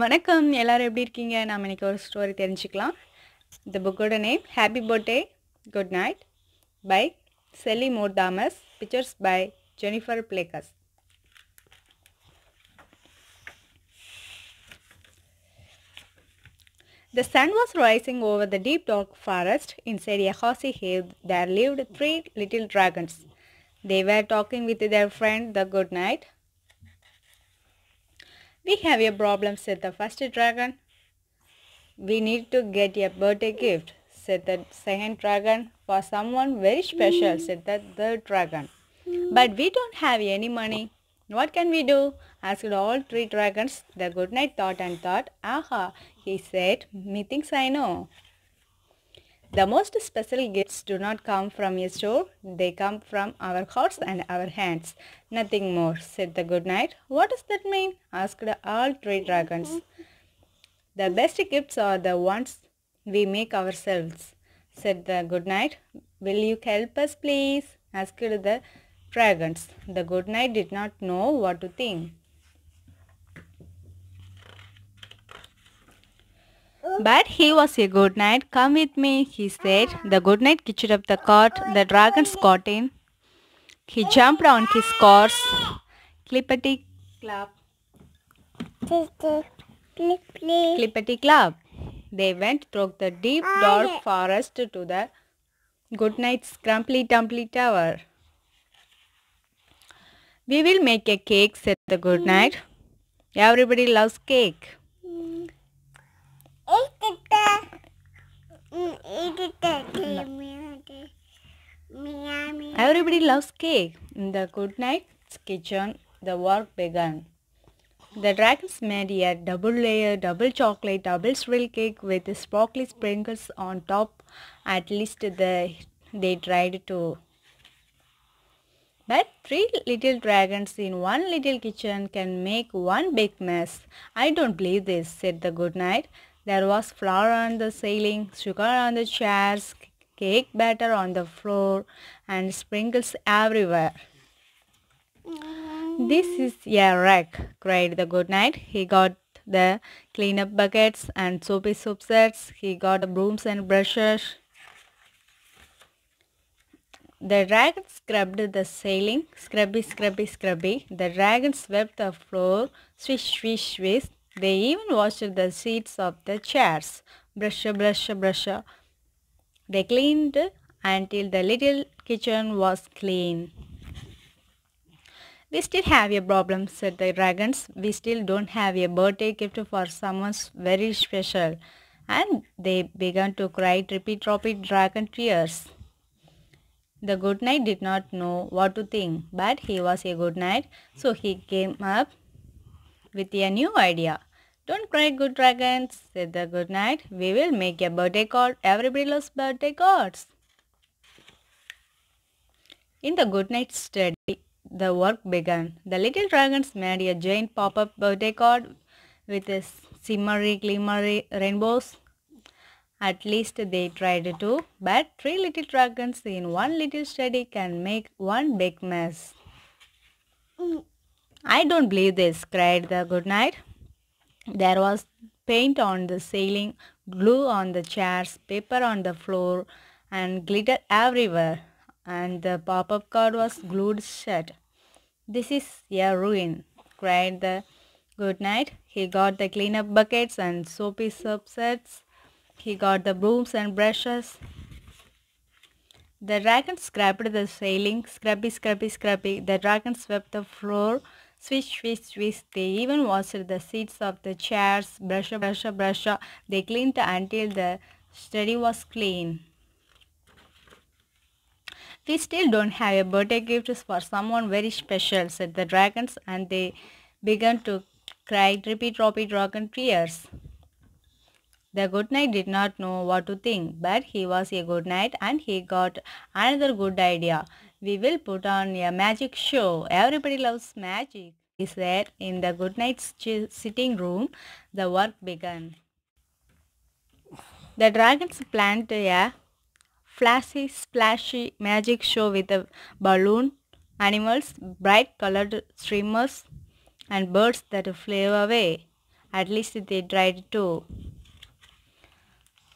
வணக்கம் எல்லோரும் எப்படி இருக்கீங்க நாம் இன்றைக்கி ஒரு ஸ்டோரி தெரிஞ்சுக்கலாம் இந்த புக்கோட name happy birthday good night by Shelley Moore pictures by Jennifer Plecas The sun was rising over the deep dark forest. in a Hill. there lived three little dragons. They were talking with their friend the good knight we have a problem, said the first dragon. We need to get a birthday gift, said the second dragon, for someone very special, said the third dragon. But we don't have any money. What can we do? asked all three dragons. The good knight thought and thought. Aha, he said, methinks I know. The most special gifts do not come from a store, they come from our hearts and our hands. Nothing more, said the good knight. What does that mean? asked all three dragons. The best gifts are the ones we make ourselves, said the good knight. Will you help us please? asked the dragons. The good knight did not know what to think. But he was a good knight. Come with me, he said. The good knight kicked up the cart, the dragon's caught in. He jumped on his horse. Clippity clap. Clippity clap. They went through the deep dark forest to the good night's crumply tumbly tower. We will make a cake, said the good hmm. knight. Everybody loves cake. Everybody loves cake. In the good night's kitchen, the work began. The dragons made a double layer, double chocolate, double swirl cake with sparkly sprinkles on top. At least they, they tried to. But three little dragons in one little kitchen can make one big mess. I don't believe this, said the good night. There was flour on the ceiling, sugar on the chairs, cake batter on the floor and sprinkles everywhere. This is a wreck, cried the good knight. He got the cleanup buckets and soapy soap sets. He got brooms and brushes. The dragon scrubbed the ceiling, scrubby, scrubby, scrubby. The dragon swept the floor, swish, swish, swish. They even washed the seats of the chairs. Brush, brush, brush. They cleaned until the little kitchen was clean. We still have a problem, said the dragons. We still don't have a birthday gift for someone very special. And they began to cry trippy troppy dragon tears. The good knight did not know what to think, but he was a good knight, so he came up with a new idea. Don't cry good dragons, said the good knight. We will make a birthday card. Everybody loves birthday cards. In the good night's study, the work began. The little dragons made a giant pop-up birthday card with a shimmery, glimmery rainbows. At least they tried to, but three little dragons in one little study can make one big mess. I don't believe this, cried the good knight. There was paint on the ceiling, glue on the chairs, paper on the floor, and glitter everywhere. And the pop-up card was glued shut. This is a ruin, cried the good knight. He got the cleanup buckets and soapy sets. He got the brooms and brushes. The dragon scraped the ceiling, scrappy, scrappy, scrappy. The dragon swept the floor Swish, swish, swish. They even washed the seats of the chairs. Brush, brush, brush. They cleaned until the study was clean. We still don't have a birthday gift for someone very special, said the dragons, and they began to cry trippy droppy dragon tears. The good knight did not know what to think, but he was a good knight and he got another good idea we will put on a magic show. Everybody loves magic. He said in the night sitting room, the work began. The dragons planned a flashy, splashy magic show with a balloon, animals, bright colored streamers, and birds that flew away. At least they tried to.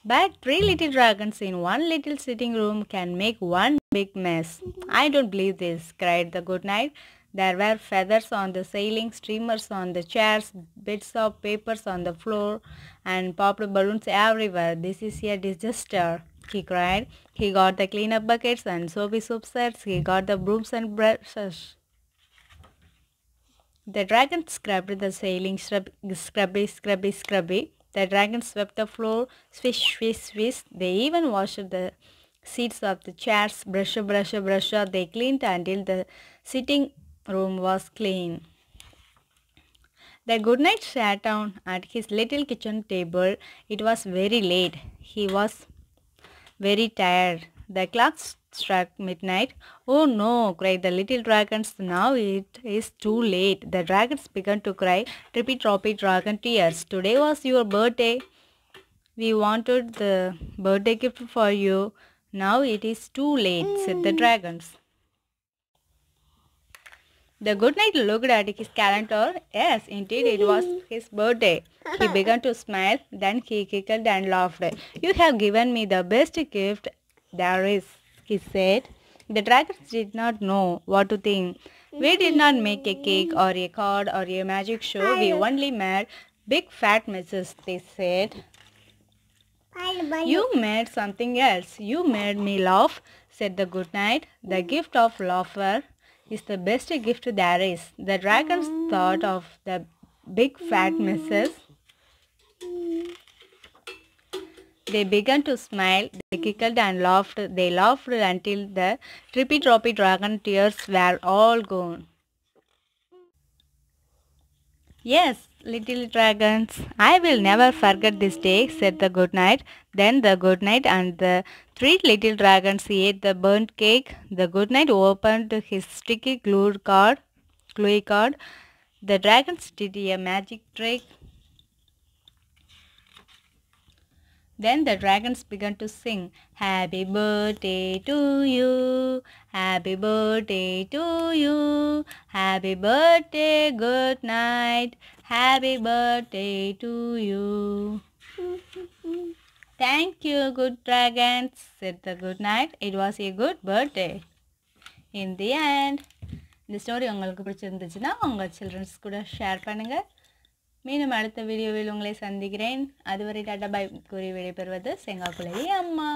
But three little dragons in one little sitting room can make one big mess. I don't believe this, cried the good knight. There were feathers on the ceiling, streamers on the chairs, bits of papers on the floor, and popped balloons everywhere. This is a disaster, he cried. He got the cleanup buckets and soapy soap sets. He got the brooms and brushes. The dragon scrubbed the ceiling, scrub, scrubby, scrubby, scrubby. The dragon swept the floor, swish, swish, swish. They even washed the seats of the chairs, brush, brush, brush, they cleaned until the sitting room was clean. The good knight sat down at his little kitchen table. It was very late. He was very tired. The clock struck midnight. Oh no, cried the little dragons. Now it is too late. The dragons began to cry. Trippy troppy dragon tears. Today was your birthday. We wanted the birthday gift for you. Now it is too late, said the dragons. The good knight looked at his calendar. Yes, indeed it was his birthday. He began to smile, then he giggled and laughed. You have given me the best gift there is, he said. The dragons did not know what to think. We did not make a cake or a card or a magic show. We only made big fat messes, they said. You made something else. You made me laugh, said the good knight. The hmm. gift of laughter is the best gift there is. The dragons hmm. thought of the big fat hmm. missus. They began to smile, they giggled and laughed, they laughed until the trippy droppy dragon tears were all gone. Yes, Little dragons, I will never forget this day, said the good knight. Then the good knight and the three little dragons ate the burnt cake. The good knight opened his sticky glue card, gluey card. The dragons did a magic trick. Then the dragons began to sing, Happy birthday to you, happy birthday to you, happy birthday, good night, happy birthday to you. Thank you, good dragons, said the good night. It was a good birthday. In the end, the story, உங்களுக்கு childrens உங்கள் childrens கூட share பண்ணுங்கள் மீண்டும் அடுத்த வீடியோவில் உங்களை சந்திக்கிறேன் அதுவரை டாட்டா பை கூறி விடைபெறுவது செங்காக்குழவி அம்மா